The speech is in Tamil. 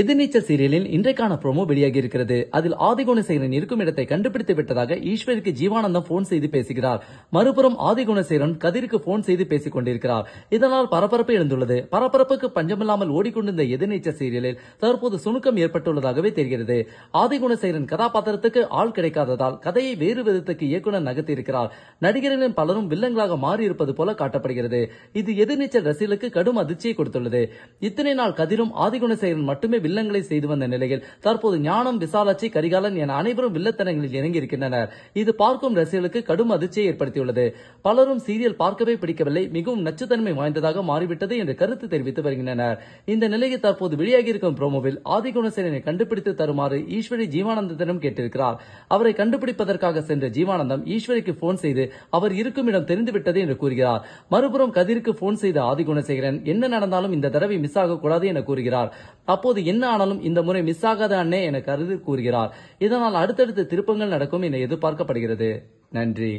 எதிர்நீச்சல் சீரியலின் இன்றைக்கான ப்ரோமோ வெளியாகி இருக்கிறது அதில் ஆதிகுணசேரன் இருக்கும் இடத்தை கண்டுபிடித்து விட்டதாக ஈஸ்வருக்கு ஜீவானந்தம் போன் செய்து பேசுகிறார் மறுபுறம் ஆதிகுணசேரன் கதிருக்கு போன் செய்து பேசிக் கொண்டிருக்கிறார் இதனால் பரபரப்பு எழுந்துள்ளது பரபரப்புக்கு பஞ்சமில்லாமல் ஓடிக்கொண்டிருந்த எதிர்நீச்சல் சீரியலில் தற்போது சுணுக்கம் ஏற்பட்டுள்ளதாகவே தெரிகிறது ஆதிகுணசேரன் கதாபாத்திரத்துக்கு ஆள் கிடைக்காததால் கதையை வேறு விதத்துக்கு இயக்குனர் நகர்த்தியிருக்கிறார் நடிகர்களின் பலரும் வில்லங்களாக மாறியிருப்பது போல காட்டப்படுகிறது இது எதிர்நீச்சல் ரசிகளுக்கு கடும் அதிர்ச்சியை கொடுத்துள்ளது இத்தனை நாள் கதிரும் ஆதிகுணசேரன் மட்டுமே வில்லங்களை செய்து வந்த நிலையில் தற்போது ஞானம் விசாலாட்சி கரிகாலன் என அனைவரும் வில்லத்தனங்களில் இறங்கியிருக்கின்றனர் இது பார்க்கும் ரசிகர்களுக்கு கடும் அதிர்ச்சியை ஏற்படுத்தியுள்ளது பலரும் சீரியல் பார்க்கவே பிடிக்கவில்லை மிகவும் நச்சுத்தன்மை வாய்ந்ததாக மாறிவிட்டது என்று கருத்து தெரிவித்து வருகின்றனர் இந்த நிலையில் தற்போது வெளியாகியிருக்கும் ஆதி குணசேனனை கண்டுபிடித்து தருமாறு ஈஸ்வரி ஜீவானந்தத்திடம் கேட்டிருக்கிறார் அவரை கண்டுபிடிப்பதற்காக சென்ற ஜீவானந்தம் ஈஸ்வரிக்கு போன் செய்து அவர் இருக்கும் இடம் தெரிந்துவிட்டது என்று கூறுகிறார் மறுபுறம் கதிருக்கு போன் செய்த ஆதிகுணசேகரன் என்ன நடந்தாலும் இந்த தடவை மிஸ் ஆகக்கூடாது என கூறுகிறார் அப்போது என்ன ஆனாலும் இந்த முறை மிஸ் ஆகாத அண்ணே என கருதி கூறுகிறார் இதனால் அடுத்தடுத்த திருப்பங்கள் நடக்கும் என எதிர்பார்க்கப்படுகிறது நன்றி